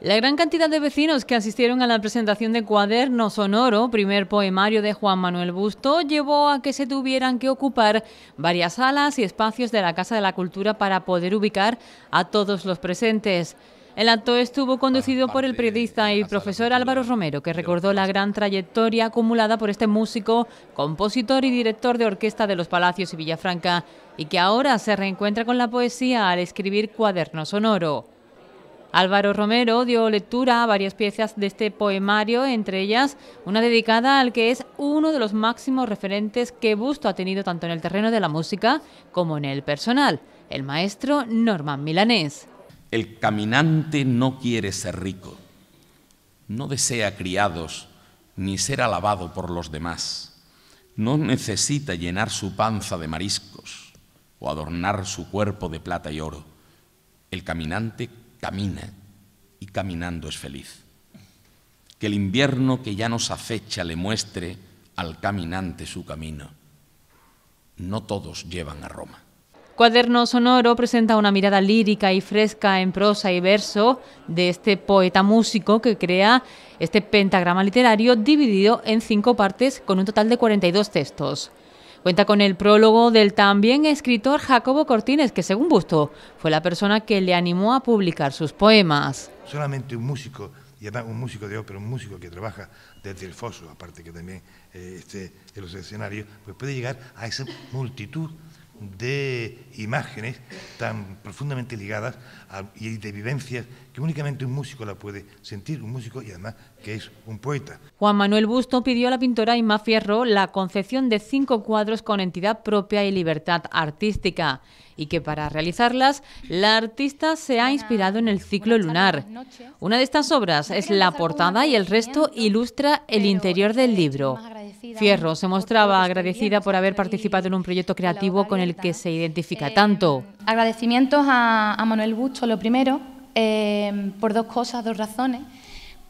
La gran cantidad de vecinos que asistieron a la presentación de Cuaderno Sonoro, primer poemario de Juan Manuel Busto, llevó a que se tuvieran que ocupar varias salas y espacios de la Casa de la Cultura para poder ubicar a todos los presentes. El acto estuvo conducido por el periodista y profesor Álvaro Romero, que recordó la gran trayectoria acumulada por este músico, compositor y director de orquesta de los Palacios y Villafranca, y que ahora se reencuentra con la poesía al escribir Cuaderno Sonoro. Álvaro Romero dio lectura a varias piezas de este poemario, entre ellas una dedicada al que es uno de los máximos referentes que Busto ha tenido tanto en el terreno de la música como en el personal, el maestro Norman Milanés. El caminante no quiere ser rico, no desea criados ni ser alabado por los demás, no necesita llenar su panza de mariscos o adornar su cuerpo de plata y oro. El caminante camina y caminando es feliz. Que el invierno que ya nos acecha le muestre al caminante su camino. No todos llevan a Roma. Cuaderno Sonoro presenta una mirada lírica y fresca en prosa y verso de este poeta músico que crea este pentagrama literario dividido en cinco partes con un total de 42 textos. Cuenta con el prólogo del también escritor Jacobo Cortines, que según Busto fue la persona que le animó a publicar sus poemas. Solamente un músico, y además un músico de ópera, un músico que trabaja desde el foso, aparte que también eh, esté en los escenarios, pues puede llegar a esa multitud de imágenes tan profundamente ligadas y de vivencias que únicamente un músico la puede sentir, un músico y además que es un poeta. Juan Manuel Busto pidió a la pintora Inma Fierro la concepción de cinco cuadros con entidad propia y libertad artística y que para realizarlas la artista se ha inspirado en el ciclo lunar. Una de estas obras es la portada y el resto ilustra el interior del libro. Fierro se mostraba agradecida por haber participado en un proyecto creativo con el que se identifica tanto. Eh, agradecimientos a, Manuel Busto, lo primero, eh, por dos cosas, dos razones.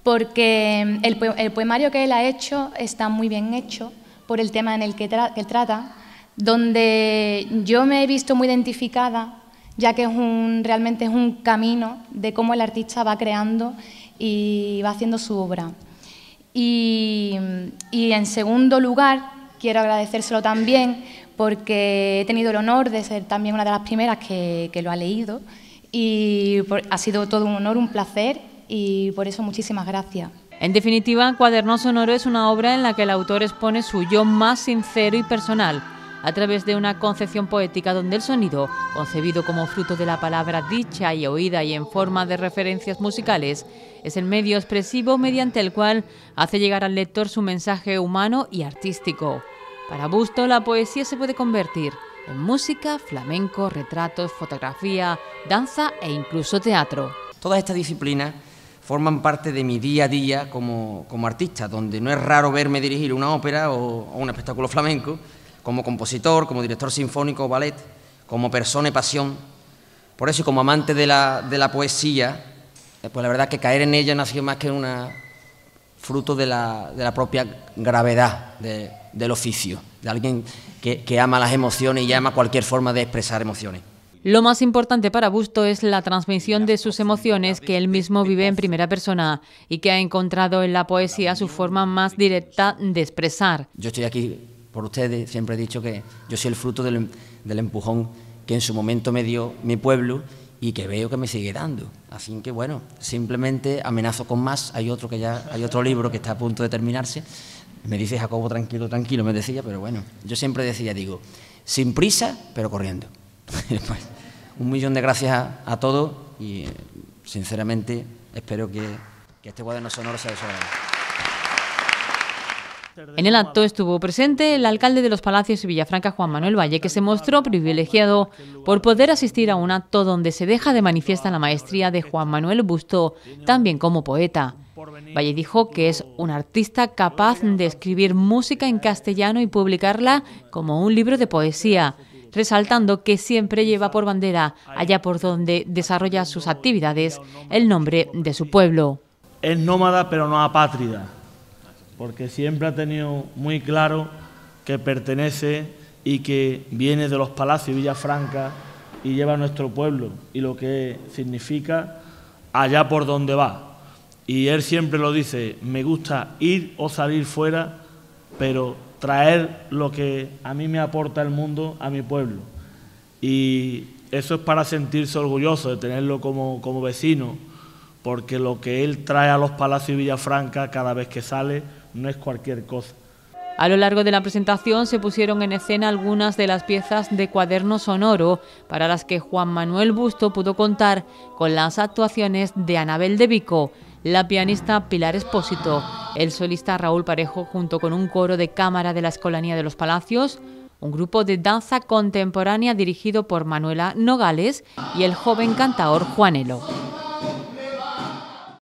Porque el, poemario que él ha hecho está muy bien hecho por el tema en el que, trata, donde yo me he visto muy identificada, ya que es realmente es un camino de cómo el artista va creando y va haciendo su obra. Y, en segundo lugar, quiero agradecérselo también porque he tenido el honor de ser también una de las primeras que, lo ha leído y ha sido todo un honor, un placer y por eso muchísimas gracias. En definitiva, Cuadernos Sonoro es una obra en la que el autor expone su yo más sincero y personal, a través de una concepción poética donde el sonido, concebido como fruto de la palabra dicha y oída y en forma de referencias musicales, es el medio expresivo mediante el cual hace llegar al lector su mensaje humano y artístico. Para Busto, la poesía se puede convertir en música, flamenco, retratos, fotografía, danza e incluso teatro. Todas estas disciplinas forman parte de mi día a día como, artista, donde no es raro verme dirigir una ópera o un espectáculo flamenco como compositor, como director sinfónico, ballet, como persona y pasión. Por eso, y como amante de la, poesía, eh, pues la verdad que caer en ella no ha sido más que un fruto de la, propia gravedad del oficio, de alguien que, que ama las emociones y ama cualquier forma de expresar emociones. Lo más importante para Busto es la transmisión de sus emociones que él mismo vive en primera persona y que ha encontrado en la poesía su forma más directa de expresar. Yo estoy aquí por ustedes. Siempre he dicho que yo soy el fruto del, empujón que en su momento me dio mi pueblo y que veo que me sigue dando. Así que bueno, simplemente amenazo con más. Hay otro que ya hay otro libro que está a punto de terminarse. Me dice Jacobo tranquilo, tranquilo, me decía, pero bueno, yo siempre decía, digo, sin prisa, pero corriendo. Pues, un millón de gracias a, todos y eh, sinceramente espero que, este cuaderno sonoro sea de en el acto estuvo presente el alcalde de los Palacios y Villafranca, Juan Manuel Valle, que se mostró privilegiado por poder asistir a un acto donde se deja de manifiesta la maestría de Juan Manuel Busto, también como poeta. Valle dijo que es un artista capaz de escribir música en castellano y publicarla como un libro de poesía, resaltando que siempre lleva por bandera, allá por donde desarrolla sus actividades, el nombre de su pueblo. Es nómada pero no apátrida porque siempre ha tenido muy claro que pertenece y que viene de los palacios y Villafranca y lleva a nuestro pueblo y lo que significa allá por donde va. Y él siempre lo dice, me gusta ir o salir fuera, pero traer lo que a mí me aporta el mundo a mi pueblo. Y eso es para sentirse orgulloso de tenerlo como, como vecino, porque lo que él trae a los Palacios de Villafranca cada vez que sale no es cualquier cosa. A lo largo de la presentación se pusieron en escena algunas de las piezas de cuaderno sonoro para las que Juan Manuel Busto pudo contar con las actuaciones de Anabel de Vico, la pianista Pilar Espósito, el solista Raúl Parejo junto con un coro de cámara de la Escolanía de los Palacios, un grupo de danza contemporánea dirigido por Manuela Nogales y el joven cantaor Juanelo.